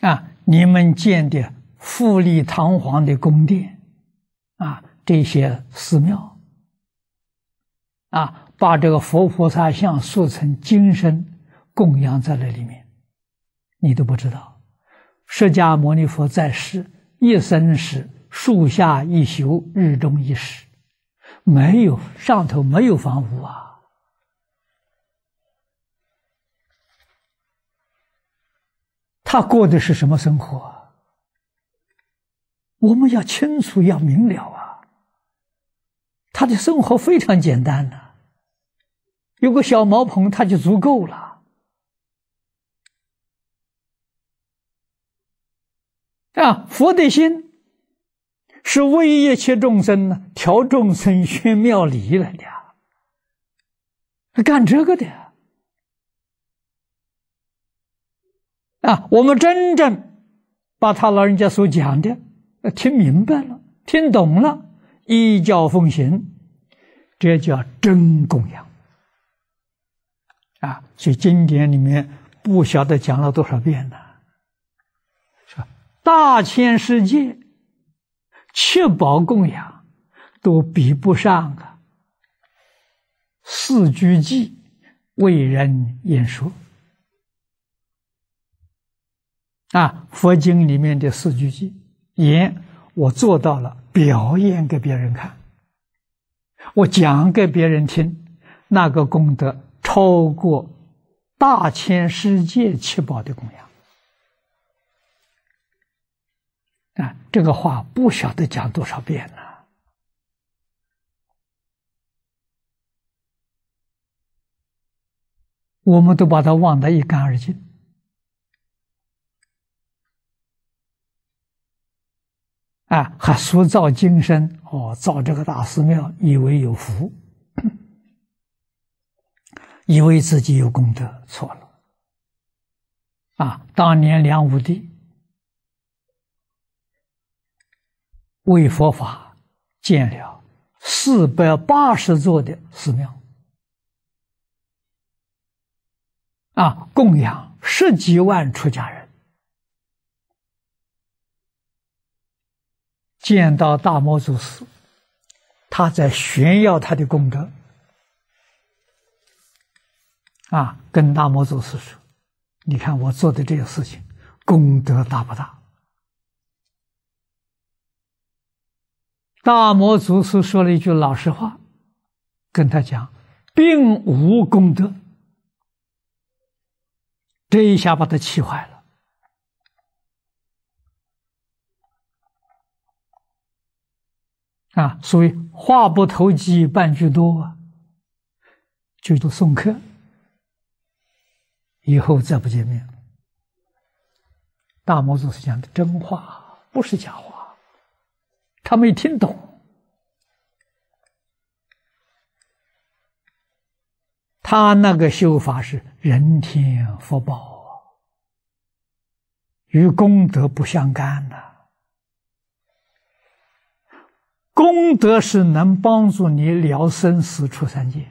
啊，你们建的富丽堂皇的宫殿，啊，这些寺庙，啊，把这个佛菩萨像塑成金身，供养在那里面，你都不知道，释迦牟尼佛在世一生时，树下一宿，日中一时，没有上头没有房屋啊。他过的是什么生活？我们要清楚，要明了啊！他的生活非常简单呐，有个小茅棚他就足够了。啊，佛的心是为一切众生呢，调众生学妙理来的，干这个的。啊，我们真正把他老人家所讲的听明白了、听懂了，依教奉行，这叫真供养。啊，所以经典里面不晓得讲了多少遍了，大千世界，七宝供养都比不上啊，四句偈为人演说。啊，佛经里面的四句经，言我做到了，表演给别人看，我讲给别人听，那个功德超过大千世界七宝的供养。啊，这个话不晓得讲多少遍了，我们都把它忘得一干二净。啊，还塑造金身哦，造这个大寺庙，以为有福，以为自己有功德，错了。啊，当年梁武帝为佛法建了四百八十座的寺庙，啊，供养十几万出家人。见到大摩祖师，他在炫耀他的功德，啊，跟大魔祖师说：“你看我做的这些事情，功德大不大？”大魔祖师说了一句老实话，跟他讲，并无功德。这一下把他气坏了。啊，所以话不投机半句多，最多送客，以后再不见面。大魔祖是讲的真话，不是假话，他没听懂，他那个修法是人天福报，与功德不相干的。功德是能帮助你了生死、出三界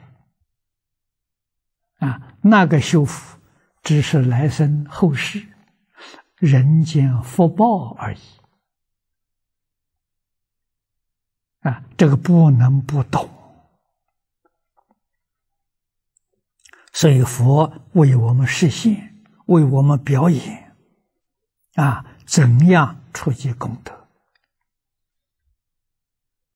啊，那个修复只是来生后世，人间福报而已啊，这个不能不懂。所以佛为我们实现，为我们表演啊，怎样触及功德。